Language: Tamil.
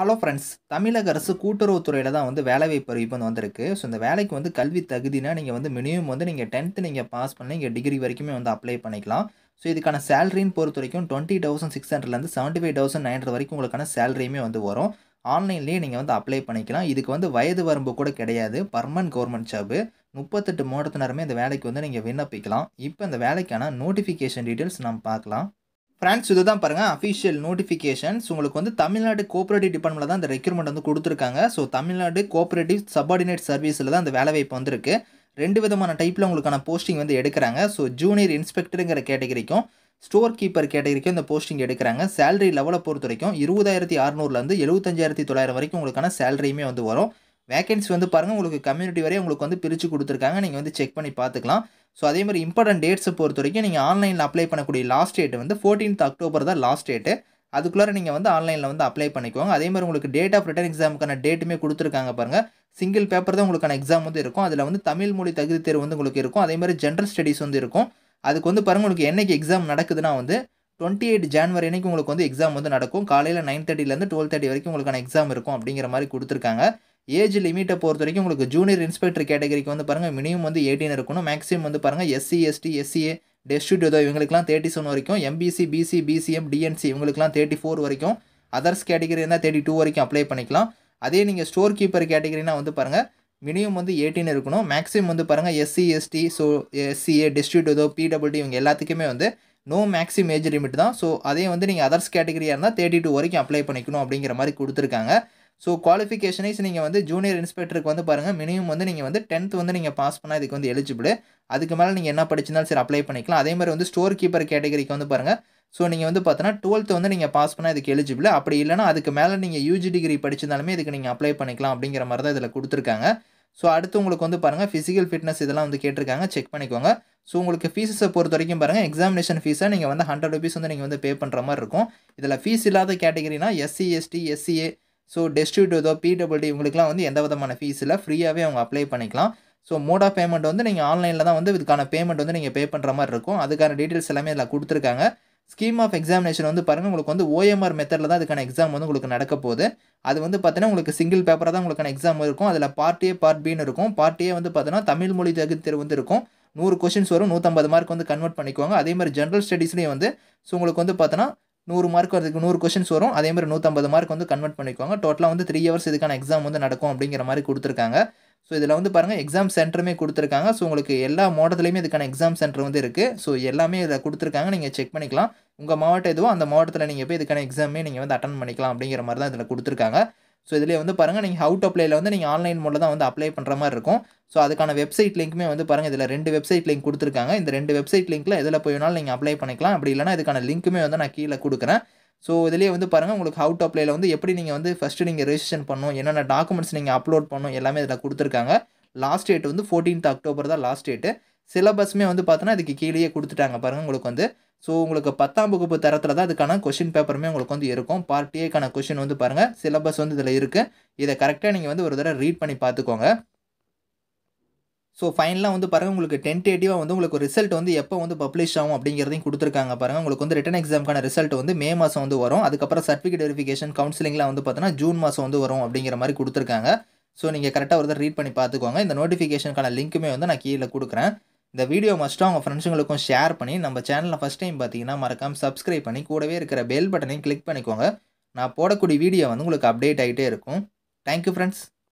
ஹலோ ஃப்ரெண்ட்ஸ் தமிழக அரசு கூட்டுறவுத்துறையில் தான் வந்து வேலைவாய்ப்பு அறிவிப்பு வந்து வந்திருக்கு ஸோ இந்த வேலைக்கு வந்து கல்வி தகுதினா நீங்கள் வந்து மினிமம் வந்து நீங்கள் டென்த்து நீங்கள் பாஸ் பண்ணி நீங்கள் டிகிரி வரைக்குமே வந்து அப்ளை பண்ணிக்கலாம் ஸோ இதுக்கான சேலரின்னு பொறுத்த வரைக்கும் டுவெண்ட்டி தௌசண்ட் சிக்ஸ் ஹண்ட்ரட்லேருந்து seventy five thousand nine hundred வரைக்கும் உங்களுக்கான சேலரியுமே வந்து வரும் ஆன்லைன்லேயே நீங்கள் வந்து அப்ளை பண்ணிக்கலாம் இதுக்கு வந்து வயது வரம்பு கூட கிடையாது பர்மனன்ட் கவர்மெண்ட் ஜாபு முப்பத்தெட்டு மாவட்டத்தினருமே இந்த வேலைக்கு வந்து நீங்கள் விண்ணப்பிக்கலாம் இப்போ இந்த வேலைக்கான நோட்டிஃபிகேஷன் டீட்டெயில்ஸ் நம்ம பார்க்கலாம் ஃப்ரெண்ட்ஸ் இதை தான் பாருங்கள் அஃபிஷியல் நோட்டிஃபிகேஷன்ஸ் உங்களுக்கு வந்து தமிழ்நாடு கோஆப்ரேட்டிவ் டிபார்ட்மெண்ட்டில் தான் அந்த ரெக்யூர்மெண்ட் வந்து கொடுத்துருக்காங்க ஸோ தமிழ்நாடு கோஆப்ரேட்டிவ் சபார்டினேட் சர்வீஸில் தான் அந்த வேலைவாய்ப்பு வந்திருக்கு ரெண்டு விதமான டைப்பில் உங்களுக்கான போஸ்டிங் வந்து எடுக்கிறாங்க ஸோ ஜூனியர் இன்ஸ்பெக்டருங்கிற கேட்டகரிக்கும் ஸ்டோர் கீப்பர் கேட்டகரிக்கும் இந்த போஸ்டிங் எடுக்கிறாங்க சேலரி லெவலை பொறுத்த வரைக்கும் இருபதாயிரத்தி அறுநூறுலேருந்து எழுபத்தஞ்சாயிரத்தி தொள்ளாயிரம் வரைக்கும் உங்களுக்கான சேலரியுமே வந்து வரும் வேகன்சி வந்து பாருங்கள் உங்களுக்கு கம்யூனிட்டி வரையும் உங்களுக்கு வந்து பிரித்து கொடுத்துருக்காங்க நீங்கள் வந்து செக் பண்ணி பார்த்துக்கலாம் ஸோ அதே மாதிரி இம்பார்ட்டன்ட் டேட்ஸை பொறுத்த வரைக்கும் நீங்கள் ஆன்லைனில் அப்ளை பண்ணக்கூடிய லாஸ்ட் டேட் வந்து ஃபோர்டீன்த் அக்டோபர் தான் லாஸ்ட் டேட்டு அதுக்குள்ளார நீங்கள் வந்து ஆன்லைனில் வந்து அப்ளை பண்ணிக்கோங்க அதே மாதிரி உங்களுக்கு டேட் ஆஃப் ரிட்டன் எக்ஸாமுக்கான டேட்டுமே கொடுத்துருக்காங்க பாருங்கள் சிங்கிள் பேப்பர் தான் உங்களுக்கான எக்ஸாம் வந்து இருக்கும் அதில் வந்து தமிழ் மொழி தகுதி தேர்வு வந்து உங்களுக்கு இருக்கும் அதே மாதிரி ஜென்ரல் ஸ்டடீஸ் வந்து இருக்கும் அதுக்கு வந்து பாருங்கள் உங்களுக்கு என்றைக்கு எக்ஸாம் நடக்குதுன்னா வந்து டுவெண்ட்டி எயிட் ஜான்வரி அன்றைக்கி உங்களுக்கு வந்து எக்ஸாம் வந்து நடக்கும் காலையில் நைன் தேர்ட்டிலேருந்து டுவெல் தேர்ட்டி வரைக்கும் உங்களுக்கான எக்ஸாம் இருக்கும் அப்படிங்கிற மாதிரி கொடுத்துருக்காங்க ஏஜ் லிமிட்டை பொறுத்த வரைக்கும் உங்களுக்கு ஜூனியர் இன்ஸ்பெக்டர் கேட்டகரிக்கு வந்து பாருங்கள் மினிமம் வந்து எயிட்டீன் இருக்கணும் மேக்ஸிமம் வந்து பாருங்கள் எஸ்சி எஸ்டி எஸ்சிஏ டெஸ்டியூட் ஏதோ இவங்களுக்குலாம் தேர்ட்டி செவன் வரைக்கும் எம்பிசி பிசி பிசிஎம் டிஎன்சி இவங்களுக்குலாம் தேர்ட்டி ஃபோர் வரைக்கும் அதர்ஸ் கேட்டகரி இருந்தால் தேர்ட்டி டூ வரைக்கும் அப்ளை பண்ணிக்கலாம் அதே நீங்கள் ஸ்டோர் கீப்பர் கேட்டகரினா வந்து பாருங்கள் மினிமம் வந்து எயிட்டீன் இருக்கணும் மேக்ஸிமம் வந்து பாருங்கள் SC ST so SCA district ஏதோ பிடபிள்டி இவங்க எல்லாத்துக்குமே வந்து நோ மேக்ஸிமம் ஏஜ் லிமிட் தான் ஸோ அதே வந்து நீங்கள் அதர்ஸ் கேட்டகரியாக இருந்தால் தேர்ட்டி டூ வரைக்கும் அப்ளை பண்ணிக்கணும் அப்படிங்கிற மாதிரி கொடுத்துருக்காங்க ஸோ குவாலிஃபிகேஷனைஸ் நீங்கள் வந்து ஜூனியர் இன்ஸ்பெக்டருக்கு வந்து பாருங்கள் மினிமம் வந்து நீங்கள் வந்து டென்த் வந்து நீங்கள் பாஸ் பண்ணால் இதுக்கு வந்து எலிஜிபிள் அதுக்கு மேலே நீங்கள் என்ன படிச்சிருந்தாலும் சரி அப்ளை பண்ணிக்கலாம் அதே மாதிரி வந்து ஸ்டோர் கீப்பர் கேட்டகரிக்கு வந்து பாருங்கள் ஸோ நீங்கள் வந்து பார்த்தோன்னா டுவெல்த் வந்து நீங்கள் பாஸ் பண்ணால் இதுக்கு எலிஜிபிள் அப்படி இல்லைனா அதுக்கு மேலே நீங்கள் யூஜி டிகிரி படிச்சிருந்தாலுமே இதுக்கு நீங்கள் அப்ளை பண்ணிக்கலாம் அப்படிங்கிற மாதிரி தான் இதில் கொடுத்துருக்காங்க ஸோ அடுத்து உங்களுக்கு வந்து பாருங்கள் ஃபிசிக்கல் ஃபிட்னஸ் இதெல்லாம் வந்து கேட்டிருக்காங்க செக் பண்ணிக்கோங்க ஸோ உங்களுக்கு ஃபீஸஸை பொறுத்த வரைக்கும் பாருங்கள் எக்ஸாமினேஷன் ஃபீஸாக நீங்கள் வந்து ஹண்ட்ரட் ருபீஸ் வந்து நீங்கள் வந்து பே பண்ணுற மாதிரி இருக்கும் இதில் ஃபீஸ் இல்லாத கேட்டகரினா SC ST SCA so destitute ஏதோ பிடபிள்டி இவங்களுக்குலாம் வந்து எந்த விதமான ஃபீஸ் இல்லை ஃப்ரீயாகவே அவங்க அப்ளை பண்ணிக்கலாம் ஸோ மோட் ஆஃப் பேமெண்ட் வந்து நீங்கள் ஆன்லைனில் தான் வந்து இதுக்கான பேமெண்ட் வந்து நீங்கள் பே பண்ணுற மாதிரி இருக்கும் அதுக்கான டீட்டெயில்ஸ் எல்லாமே இதில் கொடுத்துருக்காங்க ஸ்கீம் ஆஃப் எக்ஸாமினேஷன் வந்து பாருங்கள் உங்களுக்கு வந்து ஓஎம்ஆர் மெத்தடில் தான் அதுக்கான எக்ஸாம் வந்து உங்களுக்கு நடக்க போகுது அது வந்து பார்த்தீங்கன்னா உங்களுக்கு சிங்கிள் பேப்பராக தான் உங்களுக்கான எக்ஸாம் இருக்கும் அதில் பார்ட் ஏ பார்ட் பின்னு இருக்கும் பார்ட் ஏ வந்து பார்த்தீங்கன்னா தமிழ் மொழி தகுதி தேர்வு வந்து இருக்கும் நூறு கொஷின்ஸ் வரும் நூற்றம்பது மார்க் வந்து கன்வெர்ட் பண்ணிக்குவாங்க அதே மாதிரி ஜென்ரல் ஸ்டடீஸ்லேயும் வந்து ஸோ உங்களுக்கு வந்து பார்த்தோன்னா நூறு மார்க் வரதுக்கு நூறு கொஷின்ஸ் வரும் அதே மாதிரி நூற்றம்பது மார்க் வந்து கன்வெர்ட் பண்ணிக்கோங்க டோட்டலாக வந்து த்ரீ ஹவர்ஸ் இதுக்கான எக்ஸாம் வந்து நடக்கும் அப்படிங்கிற மாதிரி கொடுத்துருக்காங்க ஸோ இதில் வந்து பாருங்கள் எக்ஸாம் சென்டருமே கொடுத்துருக்காங்க ஸோ உங்களுக்கு எல்லா மாவட்டத்துலேயுமே இதுக்கான எக்ஸாம் சென்டர் வந்து இருக்குது ஸோ எல்லாமே இதில் கொடுத்துருக்காங்க நீங்கள் செக் பண்ணிக்கலாம் உங்கள் மாவட்டம் எதுவோ அந்த மாவட்டத்தில் நீங்கள் போய் இதுக்கான எக்ஸாமே நீங்கள் வந்து அட்டன் பண்ணிக்கலாம் அப்படிங்கிற மாதிரி தான் இதில் கொடுத்துருக்காங்க ஸோ இதில் வந்து பாருங்கள் நீங்கள் ஹவு டு அப்ளைல வந்து நீங்கள் ஆன்லைன் மோடில் தான் வந்து அப்ளை பண்ணுற மாதிரி இருக்கும் ஸோ அதுக்கான வெப்சைட் லிங்க்குமே வந்து பாருங்கள் இதில் ரெண்டு வெப்சைட் லிங்க் கொடுத்துருக்காங்க இந்த ரெண்டு வெப்சைட் லிங்க்கில் எதில் போய் வேணாலும் நீங்கள் அப்ளை பண்ணிக்கலாம் அப்படி இல்லைனா இதுக்கான லிங்க்குமே வந்து நான் கீழே கொடுக்குறேன் ஸோ இதிலேயே வந்து பாருங்கள் உங்களுக்கு ஹவு டு அப்ளைல வந்து எப்படி நீங்கள் வந்து ஃபஸ்ட்டு நீங்கள் ரெஜிஸ்ட்ரேஷன் பண்ணணும் என்னென்ன டாக்குமெண்ட்ஸ் நீங்கள் அப்லோட் பண்ணணும் எல்லாமே இதில் கொடுத்துருக்காங்க லாஸ்ட் டேட் வந்து ஃபோர்டீன்த் அக்டோபர் தான் லாஸ்ட் டேட்டு சிலபஸ்மே வந்து பார்த்தோன்னா இதுக்கு கீழே கொடுத்துட்டாங்க பாருங்கள் உங்களுக்கு வந்து ஸோ உங்களுக்கு பத்தாம் வகுப்பு தரத்தில் தான் அதுக்கான கொஷின் பேப்பருமே உங்களுக்கு வந்து இருக்கும் பார்ட் ஏக்கான கொஷின் வந்து பாருங்கள் சிலபஸ் வந்து இதில் இருக்குது இதை கரெக்டாக நீங்கள் வந்து ஒரு தடவை ரீட் பண்ணி பார்த்துக்கோங்க ஸோ ஃபைனலாக வந்து பாருங்கள் உங்களுக்கு டென்டேட்டிவாக வந்து உங்களுக்கு ரிசல்ட் வந்து எப்போ வந்து பப்ளிஷ் ஆகும் அப்படிங்கிறதையும் கொடுத்துருக்காங்க பாருங்கள் உங்களுக்கு வந்து ரிட்டன் எக்ஸாமுக்கான ரிசல்ட் வந்து மே மாதம் வந்து வரும் அதுக்கப்புறம் சர்டிஃபிகேட் வெரிஃபிகேஷன் கவுன்சிலிங்லாம் வந்து பார்த்தோன்னா ஜூன் மாதம் வந்து வரும் அப்படிங்கிற மாதிரி கொடுத்துருக்காங்க ஸோ நீங்கள் கரெக்டாக ஒரு ரீட் பண்ணி பார்த்துக்கோங்க இந்த நோட்டிஃபிகேஷனுக்கான லிங்க்குமே வந்து நான் கீழே கொடுக்குறேன் இந்த வீடியோ மஸ்ட்டும் அவங்க ஃப்ரெண்ட்ஸுங்களுக்கும் ஷேர் பண்ணி நம்ம சேனலில் ஃபஸ்ட் டைம் பார்த்தீங்கன்னா மறக்காமல் சப்ஸ்கிரைப் பண்ணி கூடவே இருக்கிற பெல் பட்டனையும் கிளிக் பண்ணிக்கோங்க நான் போடக்கூடிய வீடியோ வந்து உங்களுக்கு அப்டேட் ஆகிட்டே இருக்கும் தேங்க்யூ ஃப்ரெண்ட்ஸ்